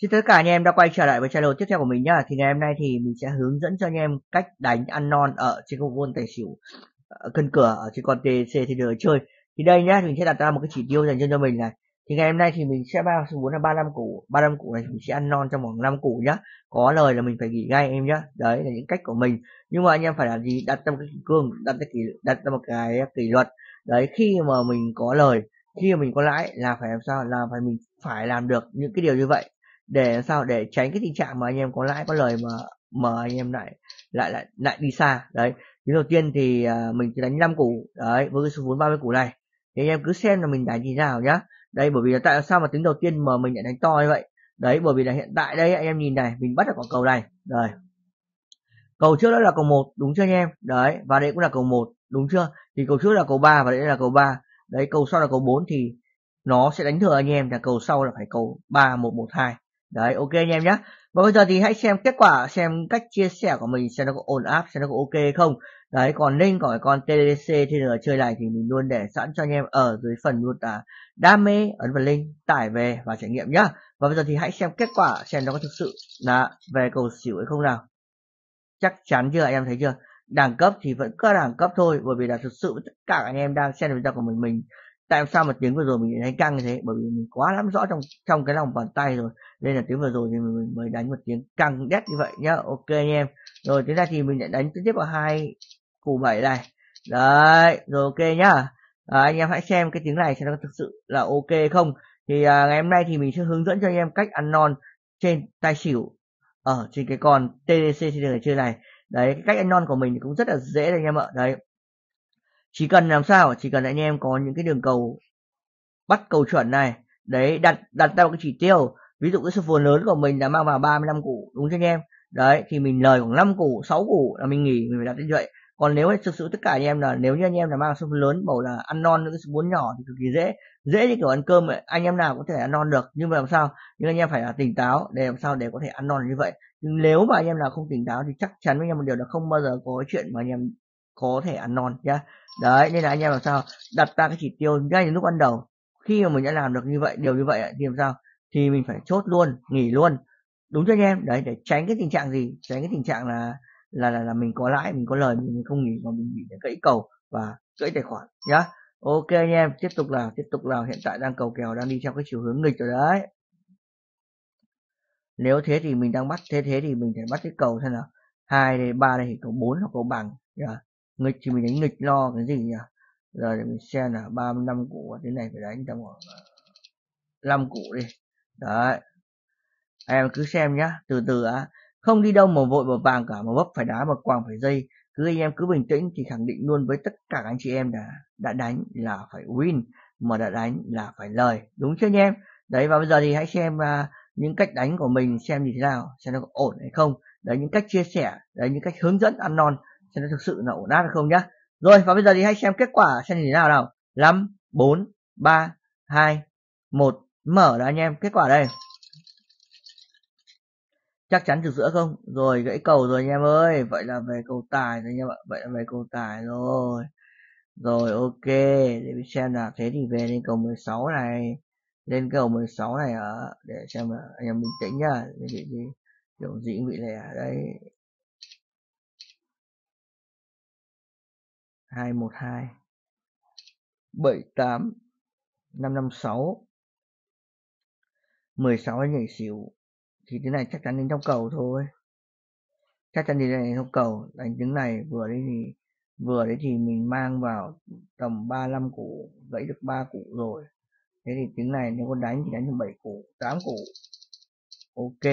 Xin tất cả anh em đã quay trở lại với channel tiếp theo của mình nhá. Thì ngày hôm nay thì mình sẽ hướng dẫn cho anh em cách đánh ăn non ở trên công vôn tài xỉu ờ, cân cửa ở trên con TC thì được chơi. Thì đây nhá, mình sẽ đặt ra một cái chỉ tiêu dành cho mình này. Thì ngày hôm nay thì mình sẽ bao xuống là 35 củ, 35 củ này mình sẽ ăn non trong khoảng 5 củ nhá. Có lời là mình phải nghỉ ngay em nhá. Đấy là những cách của mình. Nhưng mà anh em phải làm gì? Đặt ra một cái kỷ cương, đặt ra kỷ đặt ra một cái kỷ luật. Đấy khi mà mình có lời khi mà mình có lãi là phải làm sao là phải mình phải làm được những cái điều như vậy để sao để tránh cái tình trạng mà anh em có lãi có lời mà mà anh em lại lại lại lại đi xa đấy thứ đầu tiên thì uh, mình đánh 5 củ đấy với cái số vốn 30 củ này thì anh em cứ xem là mình đánh như nào nhá đây bởi vì là tại sao mà tính đầu tiên mà mình lại đánh to như vậy đấy bởi vì là hiện tại đây anh em nhìn này mình bắt được quả cầu này rồi cầu trước đó là cầu một đúng chưa anh em đấy và đây cũng là cầu một đúng chưa thì cầu trước là cầu 3 và đây là cầu 3 đấy cầu sau là cầu 4 thì nó sẽ đánh thừa anh em là cầu sau là phải cầu ba một một hai đấy ok anh em nhé và bây giờ thì hãy xem kết quả xem cách chia sẻ của mình xem nó có ổn áp xem nó có ok không đấy còn link của con TDC thì ở chơi này thì mình luôn để sẵn cho anh em ở dưới phần mô tả à, đam mê ấn vào link tải về và trải nghiệm nhá và bây giờ thì hãy xem kết quả xem nó có thực sự là về cầu xỉu hay không nào chắc chắn chưa anh em thấy chưa đẳng cấp thì vẫn cứ đẳng cấp thôi bởi vì là thực sự tất cả anh em đang xem video của mình mình tại sao mà tiếng vừa rồi mình đánh căng như thế bởi vì mình quá lắm rõ trong trong cái lòng bàn tay rồi nên là tiếng vừa rồi thì mình mới đánh một tiếng căng đét như vậy nhá ok anh em rồi thế ra thì mình lại đánh tiếp vào hai củ bảy này đấy rồi ok nhá à, anh em hãy xem cái tiếng này xem nó thực sự là ok không thì à, ngày hôm nay thì mình sẽ hướng dẫn cho anh em cách ăn non trên tay xỉu ở trên cái con TDC trên đường chơi này đấy cái cách ăn non của mình cũng rất là dễ đấy anh em ạ đấy chỉ cần làm sao chỉ cần anh em có những cái đường cầu bắt cầu chuẩn này đấy đặt đặt ra một cái chỉ tiêu ví dụ cái số vốn lớn của mình là mang vào 35 củ đúng chưa anh em đấy thì mình lời khoảng 5 củ 6 củ là mình nghỉ mình phải đặt như vậy còn nếu thực sự tất cả anh em là nếu như anh em là mang số vốn lớn bảo là ăn non những cái số vốn nhỏ thì cực kỳ dễ dễ như kiểu ăn cơm ấy. anh em nào cũng thể ăn non được nhưng mà làm sao nhưng anh em phải là tỉnh táo để làm sao để có thể ăn non như vậy nhưng nếu mà anh em nào không tỉnh táo thì chắc chắn với anh em một điều là không bao giờ có chuyện mà anh em có thể ăn non nhá đấy nên là anh em làm sao đặt ra cái chỉ tiêu ngay từ lúc ban đầu khi mà mình đã làm được như vậy điều như vậy thì làm sao thì mình phải chốt luôn nghỉ luôn đúng cho anh em đấy để tránh cái tình trạng gì tránh cái tình trạng là là là, là mình có lãi mình có lời mình không nghỉ mà mình bị gãy cầu và gãy tài khoản nhá ok anh em tiếp tục là tiếp tục là hiện tại đang cầu kèo đang đi theo cái chiều hướng nghịch rồi đấy nếu thế thì mình đang bắt thế thế thì mình phải bắt cái cầu xem là hai đây ba đây thì cầu bốn hoặc cầu bằng yeah nghịch thì mình đánh nghịch lo cái gì nhỉ giờ để mình xem là ba năm củ thế này phải đánh trong khoảng ờ, năm cụ đi đấy em cứ xem nhá từ từ á không đi đâu mà vội mà vàng cả mà vấp phải đá mà quàng phải dây cứ anh em cứ bình tĩnh thì khẳng định luôn với tất cả anh chị em là đã đánh là phải win mà đã đánh là phải lời đúng chưa anh em đấy và bây giờ thì hãy xem uh, những cách đánh của mình xem như thế nào xem nó có ổn hay không đấy những cách chia sẻ đấy những cách hướng dẫn ăn non xem nó thực sự là ổn áp hay không nhá rồi và bây giờ thì hãy xem kết quả xem như thế nào nào năm bốn ba hai một mở đã anh em kết quả đây chắc chắn từ giữa không rồi gãy cầu rồi anh em ơi vậy là về cầu tài rồi anh em ạ vậy là về cầu tài rồi rồi ok để mình xem là thế thì về lên cầu 16 này lên cầu 16 này ở ờ, để xem là anh em bình tĩnh nhá để gì kiểu gì cũng bị lẻ đấy 212 78 556 16 anh nhảy xỉu thì tiếng này chắc chắn đến trong cầu thôi chắc chắn đi này trong cầu đánh tiếng này vừa đấy thì vừa đấy thì mình mang vào tầm 35 củ gãy được 3 củ rồi thế thì tiếng này nếu con đánh thì đánh được 7 củ 8 củ ok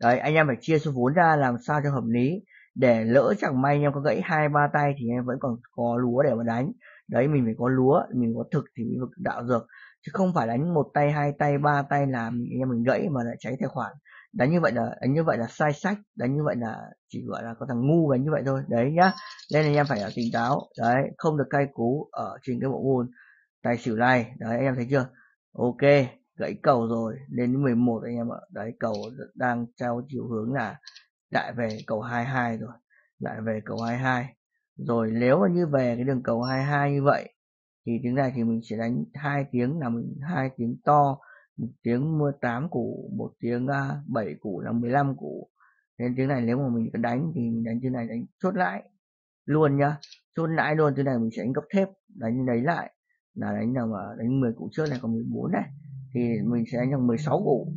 đấy anh em phải chia số vốn ra làm sao cho hợp lý để lỡ chẳng may em có gãy hai ba tay thì em vẫn còn có lúa để mà đánh đấy mình phải có lúa mình có thực thì mình phải đạo dược chứ không phải đánh một tay hai tay ba tay là mình em mình gãy mà lại cháy tài khoản đánh như vậy là đánh như vậy là sai sách đánh như vậy là chỉ gọi là có thằng ngu đánh như vậy thôi đấy nhá nên anh em phải là tỉnh táo đấy không được cay cú ở trên cái bộ môn tài xỉu này đấy anh em thấy chưa ok gãy cầu rồi lên đến 11 anh em ạ đấy cầu đang trao chiều hướng là lại về cầu 22 rồi lại về cầu 22 rồi nếu mà như về cái đường cầu 22 như vậy thì tiếng này thì mình sẽ đánh hai tiếng là mình hai tiếng to một tiếng 18 củ một tiếng uh, 7 củ là 15 củ nên tiếng này nếu mà mình có đánh thì mình đánh tiếng này đánh chốt lãi luôn nhá chốt lãi luôn tiếng này mình sẽ đánh gấp thép đánh đấy lại là đánh nào mà đánh 10 củ trước này còn 14 này thì mình sẽ đánh được 16 củ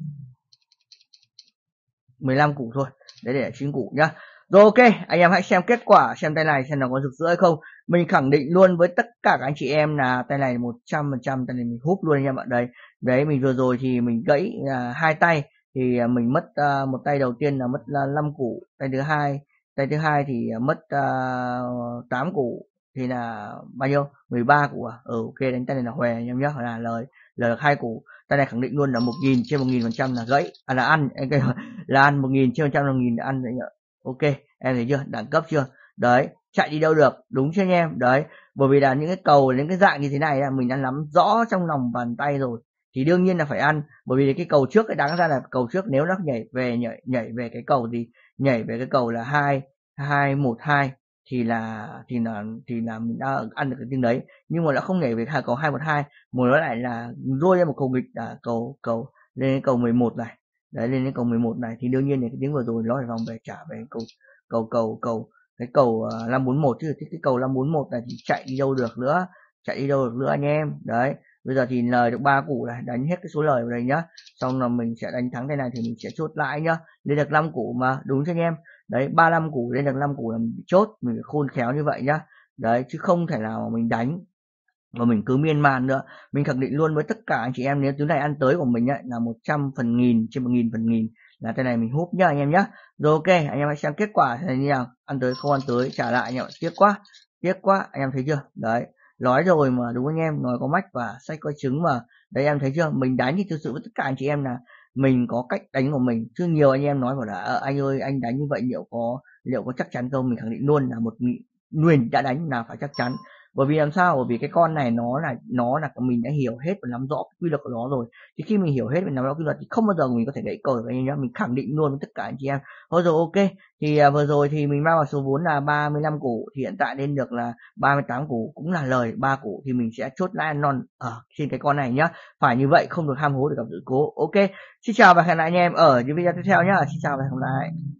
15 củ thôi đấy để chính củ nhá rồi ok anh em hãy xem kết quả xem tay này xem nó có rực rỡ hay không mình khẳng định luôn với tất cả các anh chị em là tay này một trăm phần trăm tay này mình hút luôn anh em ạ đấy đấy mình vừa rồi thì mình gãy à, hai tay thì à, mình mất à, một tay đầu tiên là mất à, 5 củ tay thứ hai tay thứ hai thì à, mất à, 8 củ thì là bao nhiêu 13 củ à ừ, ok đánh tay này là hòe anh em nhé là lời lời được hai củ cái này khẳng định luôn là một nghìn trên một nghìn phần trăm là gãy à, là ăn là ăn một nghìn trên một trăm là nghìn ăn đấy ok em thấy chưa đẳng cấp chưa đấy chạy đi đâu được đúng chưa anh em đấy bởi vì là những cái cầu những cái dạng như thế này là mình đã nắm rõ trong lòng bàn tay rồi thì đương nhiên là phải ăn bởi vì cái cầu trước cái đáng ra là cầu trước nếu nó nhảy về nhảy nhảy về cái cầu gì nhảy về cái cầu là hai hai một hai thì là thì là thì là mình đã ăn được cái tiếng đấy nhưng mà đã không nhảy về hai cầu hai một hai một nó lại là lôi ra một cầu nghịch là cầu cầu lên đến cầu 11 này đấy lên đến cầu 11 này thì đương nhiên là cái tiếng vừa rồi nó phải vòng về trả về cầu cầu cầu cầu cái cầu à, năm bốn một chứ cái, cái cầu năm bốn một này thì chạy đi đâu được nữa chạy đi đâu được nữa anh em đấy bây giờ thì lời được ba củ này đánh hết cái số lời vào đây nhá xong là mình sẽ đánh thắng cái này thì mình sẽ chốt lại nhá lên được năm củ mà đúng cho anh em đấy ba năm củ lên được năm củ là mình chốt mình phải khôn khéo như vậy nhá đấy chứ không thể nào mà mình đánh mà mình cứ miên man nữa mình khẳng định luôn với tất cả anh chị em nếu thứ này ăn tới của mình ấy, là 100 phần nghìn trên một nghìn phần nghìn là cái này mình húp nhá anh em nhá rồi ok anh em hãy xem kết quả thế nào ăn tới không ăn tới trả lại anh em tiếc quá tiếc quá anh em thấy chưa đấy nói rồi mà đúng anh em nói có mách và sách có trứng mà đấy em thấy chưa mình đánh thì thực sự với tất cả anh chị em là mình có cách đánh của mình chứ nhiều anh em nói bảo là ờ, anh ơi anh đánh như vậy liệu có liệu có chắc chắn không mình khẳng định luôn là một nguyên đã đánh là phải chắc chắn bởi vì làm sao bởi vì cái con này nó là nó là mình đã hiểu hết và nắm rõ quy luật của nó rồi thì khi mình hiểu hết và nắm rõ quy luật thì không bao giờ mình có thể đẩy cờ với anh em mình khẳng định luôn với tất cả anh chị em thôi rồi ok thì à, vừa rồi thì mình mang vào số vốn là 35 cổ thì hiện tại lên được là 38 cổ cũng là lời ba cổ thì mình sẽ chốt lại non ở trên cái con này nhá phải như vậy không được ham hố để gặp sự cố ok xin chào và hẹn lại anh em ở những video tiếp theo nhá xin chào và hẹn gặp lại